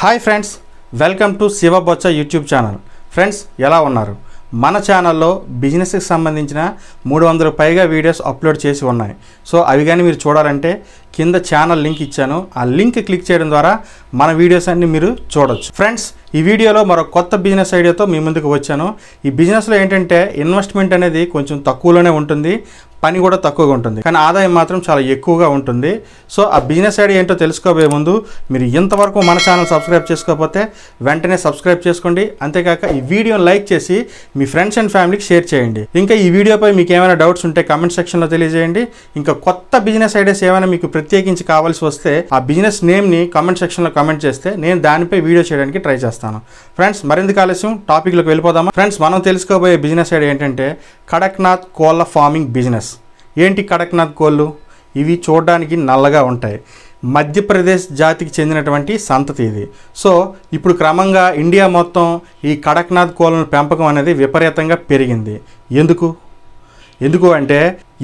hi friends welcome to Shiva Bochcha YouTube channel friends ఎలా ఉన్నారు మన ఛానల్లో బిజినెస్కి సంబంధించిన మూడు వందలు పైగా వీడియోస్ అప్లోడ్ చేసి ఉన్నాయి సో అవి కానీ మీరు చూడాలంటే కింద ఛానల్ లింక్ ఇచ్చాను ఆ లింక్ క్లిక్ చేయడం ద్వారా మన వీడియోస్ అన్ని మీరు చూడొచ్చు ఫ్రెండ్స్ ఈ వీడియోలో మరో కొత్త బిజినెస్ ఐడియాతో మీ ముందుకు వచ్చాను ఈ బిజినెస్లో ఏంటంటే ఇన్వెస్ట్మెంట్ అనేది కొంచెం తక్కువలోనే ఉంటుంది పని కూడా తక్కువగా ఉంటుంది కానీ ఆదాయం మాత్రం చాలా ఎక్కువగా ఉంటుంది సో ఆ బిజినెస్ ఐడియా ఏంటో తెలుసుకోబోయే ముందు మీరు ఇంతవరకు మన ఛానల్ సబ్స్క్రైబ్ చేసుకోకపోతే వెంటనే సబ్స్క్రైబ్ చేసుకోండి అంతేకాక ఈ వీడియోని లైక్ చేసి మీ ఫ్రెండ్స్ అండ్ ఫ్యామిలీకి షేర్ చేయండి ఇంకా ఈ వీడియోపై మీకు ఏమైనా డౌట్స్ ఉంటే కమెంట్ సెక్షన్లో తెలియజేయండి ఇంకా కొత్త బిజినెస్ ఐడియాస్ ఏమైనా మీకు ప్రత్యేకించి కావాల్సి వస్తే ఆ బిజినెస్ నేమ్ని కమెంట్ సెక్షన్లో కమెంట్ చేస్తే నేను దానిపై వీడియో చేయడానికి ట్రై చేస్తాను ఫ్రెండ్స్ మరింత కాలుష్యం టాపిక్లోకి వెళ్ళిపోదామా ఫ్రెండ్స్ మనం తెలుసుకోబోయే బిజినెస్ ఐడియా ఏంటంటే కడక్నాథ్ కోళ్ళ ఫార్మింగ్ బిజినెస్ ఏంటి కడక్నాథ్ కోళ్ళు ఇవి చూడడానికి నల్లగా ఉంటాయి మధ్యప్రదేశ్ జాతికి చెందినటువంటి సంతతి ఇది సో ఇప్పుడు క్రమంగా ఇండియా మొత్తం ఈ కడక్నాథ్ కోళ్ళ పెంపకం అనేది విపరీతంగా పెరిగింది ఎందుకు ఎందుకు అంటే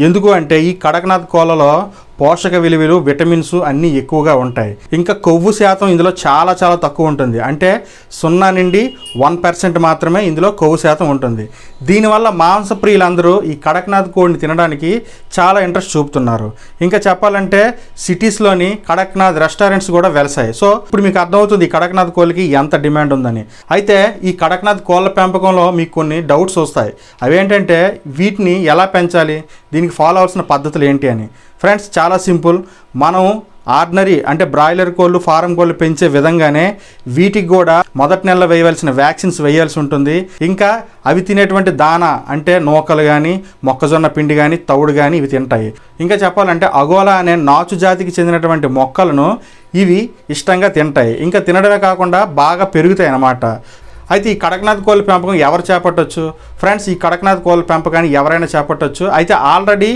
ఎందుకు అంటే ఈ కడక్నాథ్ కోళ్ళలో పోషక విలువలు విటమిన్స్ అన్నీ ఎక్కువగా ఉంటాయి ఇంకా కొవ్వు శాతం ఇందులో చాలా చాలా తక్కువ ఉంటుంది అంటే సున్నా నుండి వన్ పర్సెంట్ మాత్రమే ఇందులో కొవ్వు శాతం ఉంటుంది దీనివల్ల మాంసప్రియులందరూ ఈ కడక్నాథ్ కోడిని తినడానికి చాలా ఇంట్రెస్ట్ చూపుతున్నారు ఇంకా చెప్పాలంటే సిటీస్లోని కడక్నాథ్ రెస్టారెంట్స్ కూడా వెలసాయి సో ఇప్పుడు మీకు అర్థమవుతుంది ఈ కడక్నాథ్ కోళ్ళకి ఎంత డిమాండ్ ఉందని అయితే ఈ కడక్నాథ్ కోళ్ళ పెంపకంలో మీకు కొన్ని డౌట్స్ వస్తాయి అవేంటంటే వీటిని ఎలా పెంచాలి దీనికి ఫాలో అవలసిన పద్ధతులు ఏంటి అని ఫ్రెండ్స్ చాలా సింపుల్ మనం ఆర్డినరీ అంటే బ్రాయిలర్ కోళ్ళు ఫారం కోళ్ళు పెంచే విధంగానే వీటికి కూడా మొదటి నెలలో వేయవలసిన వ్యాక్సిన్స్ వేయాల్సి ఉంటుంది ఇంకా అవి తినేటువంటి దానా అంటే నూకలు కానీ మొక్కజొన్న పిండి కానీ తవుడు కానీ ఇవి తింటాయి ఇంకా చెప్పాలంటే అగోలా అనే నాచు జాతికి చెందినటువంటి మొక్కలను ఇవి ఇష్టంగా తింటాయి ఇంకా తినడమే కాకుండా బాగా పెరుగుతాయి అన్నమాట అయితే ఈ కడక్నాథ్ కోళ్ళ పెంపకం ఎవరు చేపట్టచ్చు ఫ్రెండ్స్ ఈ కడక్నాథ్ కోళ్ళ పెంపకాన్ని ఎవరైనా చేపట్టచ్చు అయితే ఆల్రెడీ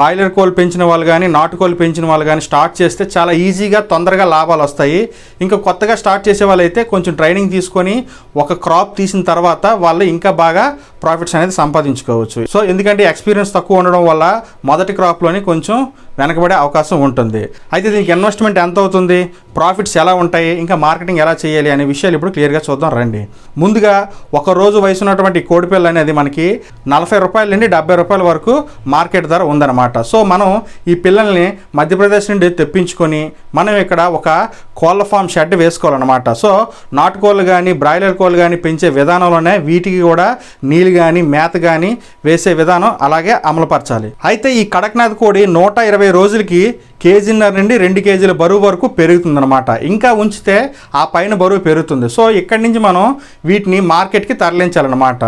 బాయిలర్ కోల్ పెంచిన వాళ్ళు కానీ నాటుకోలు పెంచిన వాళ్ళు కానీ స్టార్ట్ చేస్తే చాలా ఈజీగా తొందరగా లాభాలు వస్తాయి ఇంకా కొత్తగా స్టార్ట్ చేసే వాళ్ళైతే కొంచెం ట్రైనింగ్ తీసుకొని ఒక క్రాప్ తీసిన తర్వాత వాళ్ళు ఇంకా బాగా ప్రాఫిట్స్ అనేది సంపాదించుకోవచ్చు సో ఎందుకంటే ఎక్స్పీరియన్స్ తక్కువ ఉండడం వల్ల మొదటి క్రాప్లోనే కొంచెం వెనకబడే అవకాశం ఉంటుంది అయితే దీనికి ఇన్వెస్ట్మెంట్ ఎంత అవుతుంది ప్రాఫిట్స్ ఎలా ఉంటాయి ఇంకా మార్కెటింగ్ ఎలా చేయాలి అనే విషయాలు ఇప్పుడు క్లియర్గా చూద్దాం రండి ముందుగా ఒక రోజు వయసు ఉన్నటువంటి కోడిపిల్ల అనేది మనకి నలభై రూపాయల నుండి డెబ్బై రూపాయల వరకు మార్కెట్ ధర ఉందన్నమాట సో మనం ఈ పిల్లల్ని మధ్యప్రదేశ్ నుండి తెప్పించుకొని మనం ఇక్కడ ఒక కోళ్ళ ఫామ్ షెడ్ వేసుకోవాలన్నమాట సో నాటుకోళ్ళు కానీ బ్రాయిలర్ కోళ్ళు కానీ పెంచే విధానంలోనే వీటికి కూడా నీళ్ళు కానీ మేత కానీ వేసే విధానం అలాగే అమలుపరచాలి అయితే ఈ కడక్నాథ్ కోడి నూట ఇరవై అరవై రోజులకి కేజీన్నర నుండి రెండు కేజీల బరువు వరకు పెరుగుతుందనమాట ఇంకా ఉంచితే ఆ పైన బరువు పెరుగుతుంది సో ఇక్కడి నుంచి మనం వీటిని మార్కెట్కి తరలించాలన్నమాట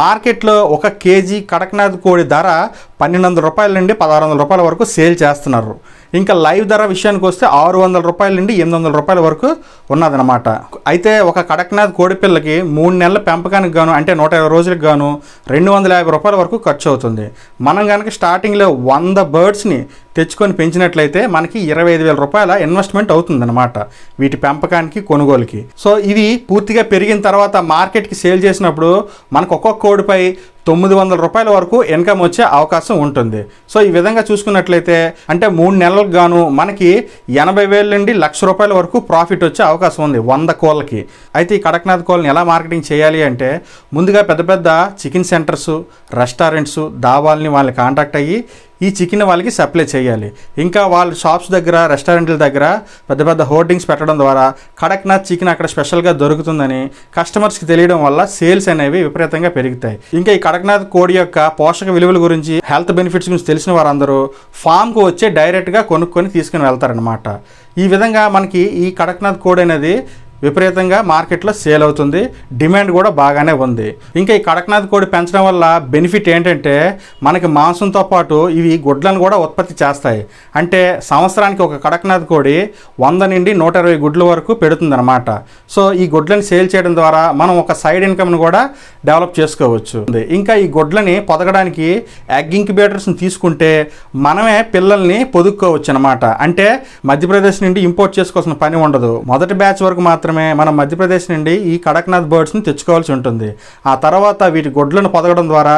మార్కెట్లో ఒక కేజీ కడక్నాథ్ కోడి ధర పన్నెండు వందల రూపాయల నుండి పదహారు వందల రూపాయల వరకు సేల్ చేస్తున్నారు ఇంకా లైవ్ ధర విషయానికి వస్తే ఆరు వందల రూపాయల నుండి ఎనిమిది వందల రూపాయల వరకు ఉన్నదనమాట అయితే ఒక కడక్నాథ్ కోడి పిల్లకి మూడు నెలల పెంపకానికి గాను అంటే నూట ఇరవై రోజులకు గాను రెండు వందల యాభై రూపాయల వరకు ఖర్చు అవుతుంది మనం కనుక స్టార్టింగ్లో వంద బర్డ్స్ని తెచ్చుకొని పెంచినట్లయితే మనకి ఇరవై ఐదు వేల రూపాయల ఇన్వెస్ట్మెంట్ అవుతుందన్నమాట వీటి పెంపకానికి కొనుగోలుకి సో ఇది పూర్తిగా పెరిగిన తర్వాత మార్కెట్కి సేల్ చేసినప్పుడు మనకు ఒక్కొక్క కోడిపై తొమ్మిది వందల రూపాయల వరకు ఇన్కమ్ వచ్చే అవకాశం ఉంటుంది సో ఈ విధంగా చూసుకున్నట్లయితే అంటే మూడు నెలలకు గాను మనకి ఎనభై వేల నుండి లక్ష రూపాయల వరకు ప్రాఫిట్ వచ్చే అవకాశం ఉంది వంద కోళ్ళకి అయితే ఈ కడక్నాథ్ కోళ్ళని ఎలా మార్కెటింగ్ చేయాలి అంటే ముందుగా పెద్ద పెద్ద చికెన్ సెంటర్స్ రెస్టారెంట్స్ దావాలని వాళ్ళని కాంటాక్ట్ అయ్యి ఈ చికెన్ వాళ్ళకి సప్లై చేయాలి ఇంకా వాళ్ళ షాప్స్ దగ్గర రెస్టారెంట్ల దగ్గర పెద్ద పెద్ద హోర్డింగ్స్ పెట్టడం ద్వారా కడక్నాథ్ చికెన్ అక్కడ స్పెషల్గా దొరుకుతుందని కస్టమర్స్కి తెలియడం వల్ల సేల్స్ అనేవి విపరీతంగా పెరుగుతాయి ఇంకా ఈ కడక్నాథ్ కోడి యొక్క పోషక విలువల గురించి హెల్త్ బెనిఫిట్స్ గురించి తెలిసిన వారందరూ ఫామ్కు వచ్చే డైరెక్ట్గా కొనుక్కొని తీసుకుని వెళ్తారనమాట ఈ విధంగా మనకి ఈ కడక్నాథ్ కోడి అనేది విపరీతంగా మార్కెట్లో సేల్ అవుతుంది డిమాండ్ కూడా బాగానే ఉంది ఇంకా ఈ కడక్నాథ్ కోడి పెంచడం వల్ల బెనిఫిట్ ఏంటంటే మనకి మాంసంతో పాటు ఇవి గుడ్లను కూడా ఉత్పత్తి చేస్తాయి అంటే సంవత్సరానికి ఒక కడక్నాథ్ కోడి వంద నుండి నూట ఇరవై గుడ్ల వరకు పెడుతుందన్నమాట సో ఈ గుడ్లను సేల్ చేయడం ద్వారా మనం ఒక సైడ్ ఇన్కమ్ను కూడా డెవలప్ చేసుకోవచ్చు ఇంకా ఈ గుడ్లని పొదగడానికి ఎగ్ ఇంక్యుబేటర్స్ని తీసుకుంటే మనమే పిల్లల్ని పొదుక్కోవచ్చు అనమాట అంటే మధ్యప్రదేశ్ నుండి ఇంపోర్ట్ చేసుకోవాల్సిన పని ఉండదు మొదటి బ్యాచ్ వరకు మాత్రం మాత్రమే మనం మధ్యప్రదేశ్ నుండి ఈ కడక్నాథ్ బర్డ్స్ని తెచ్చుకోవాల్సి ఉంటుంది ఆ తర్వాత వీటి గొడ్లను పొదగడం ద్వారా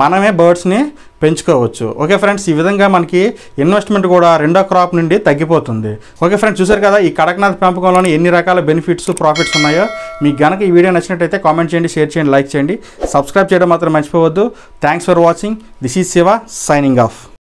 మనమే బర్డ్స్ని పెంచుకోవచ్చు ఓకే ఫ్రెండ్స్ ఈ విధంగా మనకి ఇన్వెస్ట్మెంట్ కూడా రెండో క్రాప్ నుండి తగ్గిపోతుంది ఓకే ఫ్రెండ్స్ చూసారు కదా ఈ కడక్నాథ్ పెంపకంలోని ఎన్ని రకాల బెనిఫిట్స్ ప్రాఫిట్స్ ఉన్నాయో మీకు కనుక ఈ వీడియో నచ్చినట్టయితే కామెంట్ చేయండి షేర్ చేయండి లైక్ చేయండి సబ్స్క్రైబ్ చేయడం మాత్రం మర్చిపోవద్దు thanks for watching this is Shiva signing of